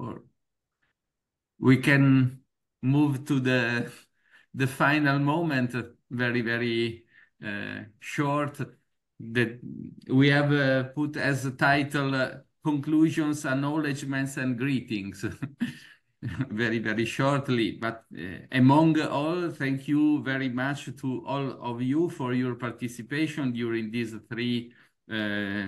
or we can move to the the final moment uh, very very uh, short that we have uh, put as a title uh, conclusions acknowledgements and greetings very very shortly but uh, among all thank you very much to all of you for your participation during these three uh,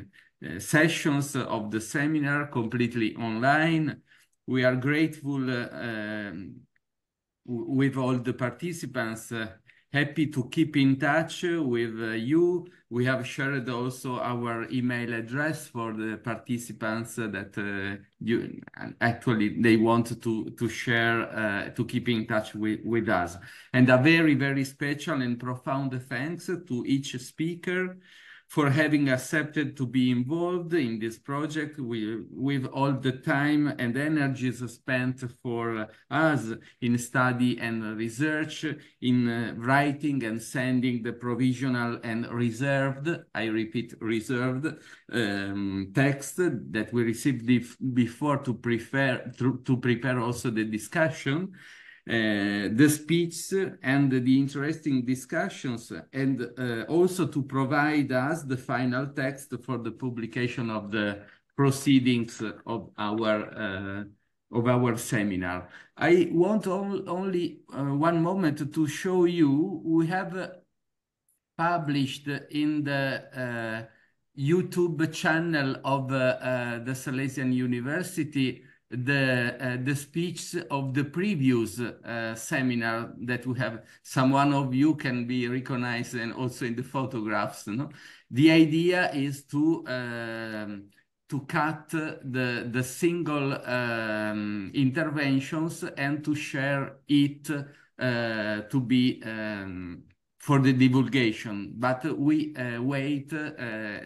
sessions of the seminar completely online we are grateful uh, um, with all the participants. Uh, happy to keep in touch with uh, you. We have shared also our email address for the participants that you, actually they want to, to share, to keep in touch with, with us. And a very, very special and profound thanks to each speaker for having accepted to be involved in this project with, with all the time and energies spent for us in study and research, in uh, writing and sending the provisional and reserved, I repeat, reserved um, text that we received before to prepare, to, to prepare also the discussion. Uh, the speech and the interesting discussions, and uh, also to provide us the final text for the publication of the proceedings of our uh, of our seminar. I want only uh, one moment to show you, we have published in the uh, YouTube channel of the Salesian University the uh, the speech of the previous uh, seminar that we have. Someone of you can be recognized and also in the photographs. No? The idea is to um, to cut the the single um, interventions and to share it uh, to be um, for the divulgation, but we uh, wait. Uh,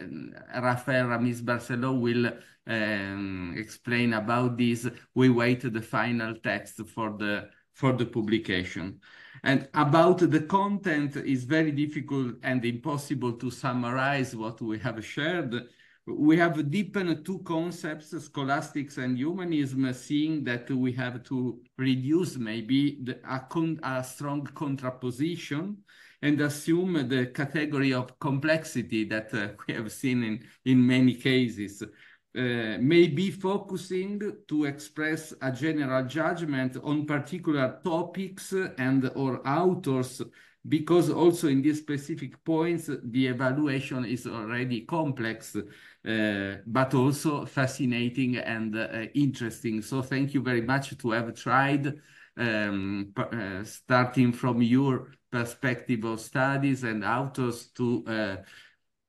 Rafael Ramis Barceló will um, explain about this. We wait the final text for the for the publication. And about the content is very difficult and impossible to summarize what we have shared. We have deepened two concepts, scholastics and humanism, seeing that we have to reduce maybe the, a, con, a strong contraposition and assume the category of complexity that uh, we have seen in, in many cases. Uh, may be focusing to express a general judgment on particular topics and or authors because also in these specific points the evaluation is already complex uh, but also fascinating and uh, interesting so thank you very much to have tried um, uh, starting from your perspective of studies and authors to uh,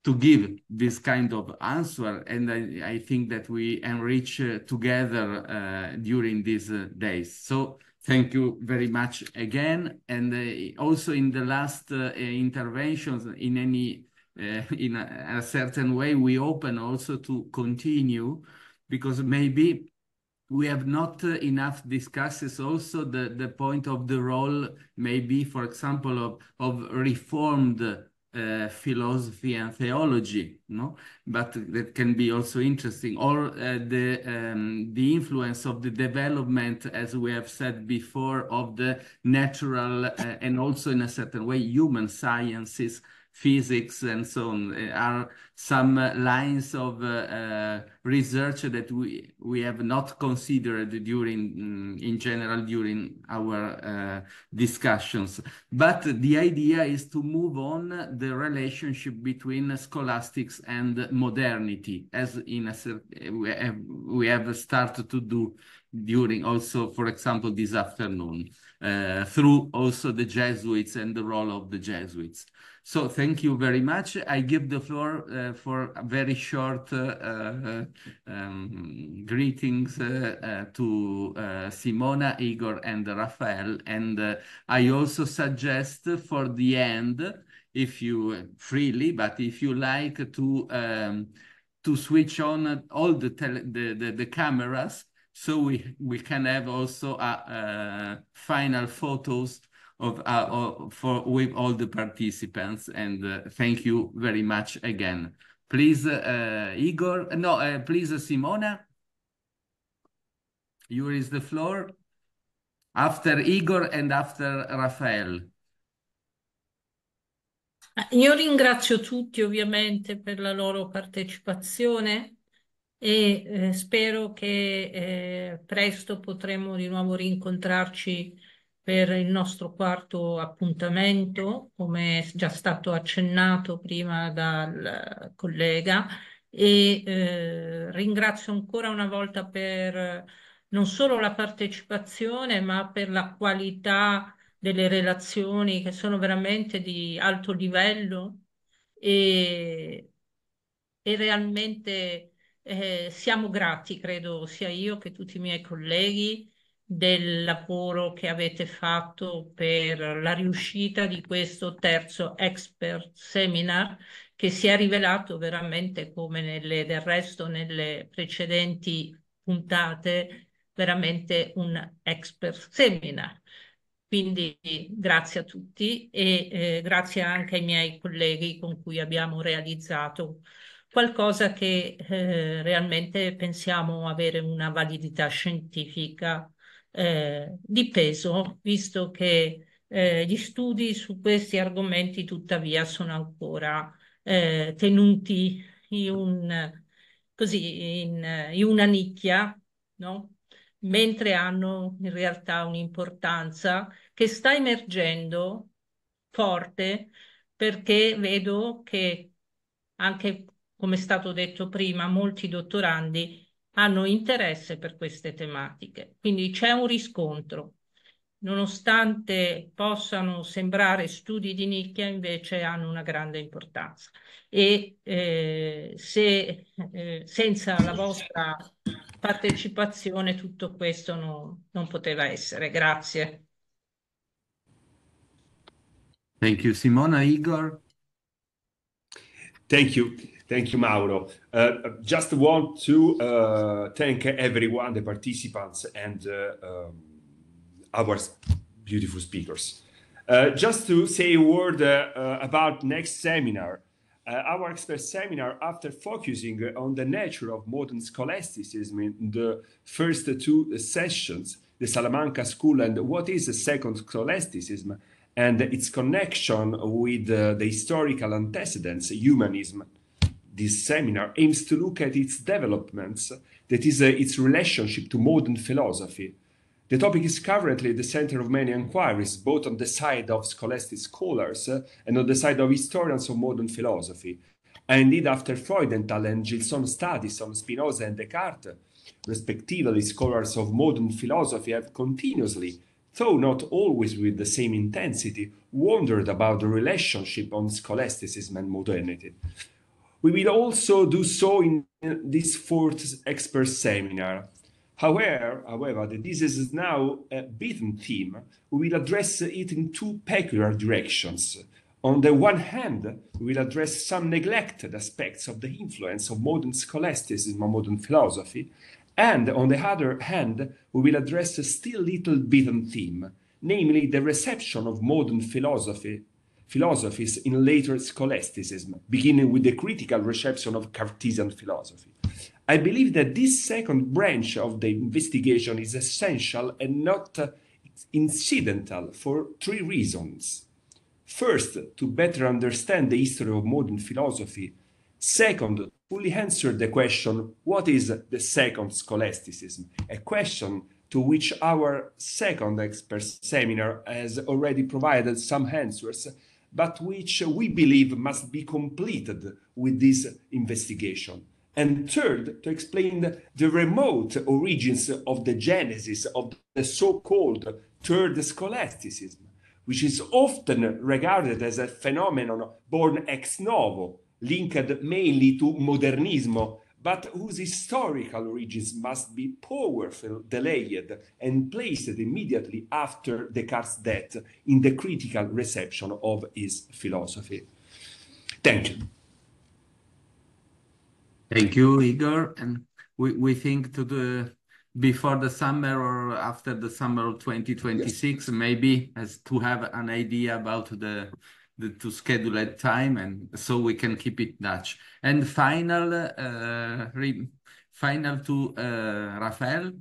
to give this kind of answer. And I, I think that we enrich uh, together uh, during these uh, days. So thank you very much again. And uh, also in the last interventions, in any in a, a certain way, we open also to continue because maybe we have not uh, enough discusses also the, the point of the role maybe for example of, of reformed uh, philosophy and theology no but that can be also interesting or uh, the um, the influence of the development as we have said before of the natural uh, and also in a certain way human sciences physics and so on are some uh, lines of uh, uh, research that we we have not considered during mm, in general during our discussions but the idea is to move on the relationship between scholastics and modernity as in a we have started to do during also, for example, this afternoon, uh, through also the Jesuits and the role of the Jesuits. So thank you very much. I give the floor uh, for a very short uh, uh um, greetings uh, uh, to Simona, Igor, and Rafael. And I also suggest for the end, if you freely, but if you like to um, to switch on all the, the, the, the cameras so we, we can have also a uh, uh, final photos of, uh, of, for, with all the participants. And thank you very much again. Please, Igor, no, please, Simona. You is the floor after Igor and after rafael Io ringrazio tutti ovviamente per la loro partecipazione e eh, spero che eh, presto potremo di nuovo rincontrarci per il nostro quarto appuntamento, come è già stato accennato prima dal collega, e eh, ringrazio ancora una volta per non solo la partecipazione, ma per la qualità delle relazioni che sono veramente di alto livello e, e realmente eh, siamo grati, credo sia io che tutti i miei colleghi, del lavoro che avete fatto per la riuscita di questo terzo expert seminar che si è rivelato veramente come nelle, del resto nelle precedenti puntate veramente un expert seminar. Quindi grazie a tutti e eh, grazie anche ai miei colleghi con cui abbiamo realizzato qualcosa che eh, realmente pensiamo avere una validità scientifica eh, di peso, visto che eh, gli studi su questi argomenti tuttavia sono ancora eh, tenuti in, un, così, in, in una nicchia, no? mentre hanno in realtà un'importanza che sta emergendo forte perché vedo che anche come è stato detto prima, molti dottorandi hanno interesse per queste tematiche, quindi c'è un riscontro. Nonostante possano sembrare studi di nicchia, invece hanno una grande importanza. E eh, se, eh, senza la vostra partecipazione tutto questo no, non poteva essere. Grazie. Thank you, Simona. Igor? Thank you. Thank you, Mauro. Uh, just want to uh, thank everyone, the participants, and uh, um, our beautiful speakers. Uh, just to say a word uh, about next seminar. our expert seminar, after focusing on the nature of modern scholasticism in the first two sessions, the Salamanca School and what is the second scholasticism and its connection with uh, the historical antecedents, humanism, this seminar aims to look at its developments, that is, uh, its relationship to modern philosophy. The topic is currently at the center of many inquiries, both on the side of scholastic scholars uh, and on the side of historians of modern philosophy. And indeed, after Freudenthal and Gilson's studies on Spinoza and Descartes, respectively, scholars of modern philosophy have continuously, though not always with the same intensity, wondered about the relationship on scholasticism and modernity. We will also do so in this fourth expert seminar. However, however, the disease is now a beaten theme. We will address it in two peculiar directions. On the one hand, we will address some neglected aspects of the influence of modern scholasticism on modern philosophy, and on the other hand, we will address a still little beaten theme, namely the reception of modern philosophy philosophies in later scholasticism, beginning with the critical reception of Cartesian philosophy. I believe that this second branch of the investigation is essential and not uh, incidental for three reasons. First, to better understand the history of modern philosophy. Second, fully answer the question what is the second scholasticism? A question to which our second expert seminar has already provided some answers but which we believe must be completed with this investigation. And third, to explain the remote origins of the genesis of the so called Third Scholasticism, which is often regarded as a phenomenon born ex novo, linked mainly to modernismo but whose historical origins must be powerfully delayed and placed immediately after Descartes' death in the critical reception of his philosophy. Thank you. Thank you, Igor. And we, we think to the before the summer or after the summer of 2026, yes. maybe as to have an idea about the the, to schedule at time and so we can keep it Dutch. And final, uh, re, final to uh, Rafael.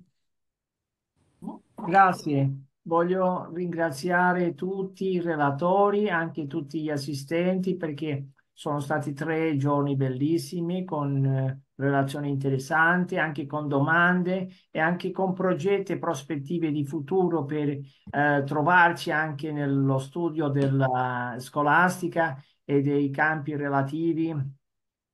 Grazie. Voglio ringraziare tutti i relatori, anche tutti gli assistenti, perché sono stati tre giorni bellissimi con eh, relazioni interessanti, anche con domande e anche con progetti e prospettive di futuro per eh, trovarci anche nello studio della scolastica e dei campi relativi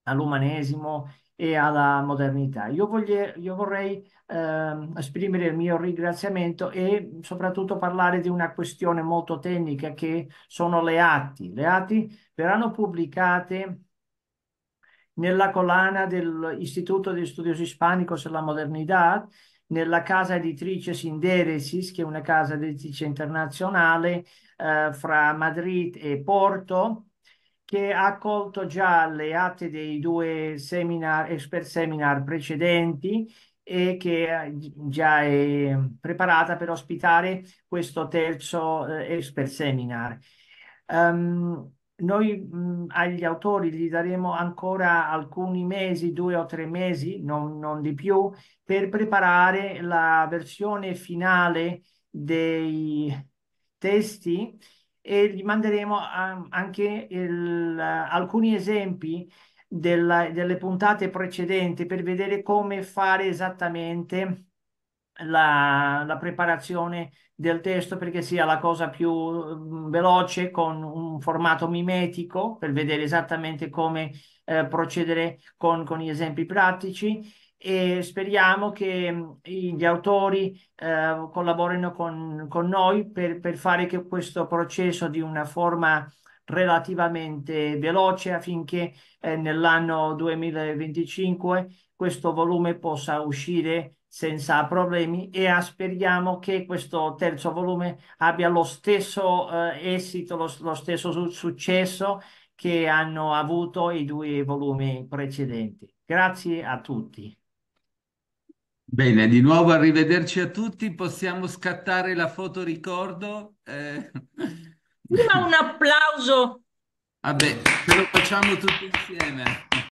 all'umanesimo e alla modernità. Io, voglio, io vorrei eh, esprimere il mio ringraziamento e soprattutto parlare di una questione molto tecnica che sono le atti. Le atti verranno pubblicate nella collana dell'Istituto di Studios Hispanicos e la Modernità, nella casa editrice Sinderesis, che è una casa editrice internazionale eh, fra Madrid e Porto, che ha accolto già le atte dei due seminar, expert seminar precedenti e che eh, già è preparata per ospitare questo terzo eh, expert seminar. Um, noi mh, agli autori gli daremo ancora alcuni mesi, due o tre mesi, non, non di più, per preparare la versione finale dei testi e gli manderemo anche il, alcuni esempi della, delle puntate precedenti per vedere come fare esattamente la, la, preparazione del testo perché sia la cosa più mm, veloce con un formato mimetico per vedere esattamente come eh, procedere con, con gli esempi pratici e speriamo che mm, gli autori eh, collaborino con, con noi per, per, fare che questo processo di una forma relativamente veloce affinché eh, nell'anno 2025 questo volume possa uscire senza problemi e ah, speriamo che questo terzo volume abbia lo stesso eh, esito, lo, lo stesso su successo che hanno avuto i due volumi precedenti. Grazie a tutti. Bene, di nuovo arrivederci a tutti. Possiamo scattare la foto ricordo? Eh. Prima un applauso. Vabbè, ce lo facciamo tutti insieme.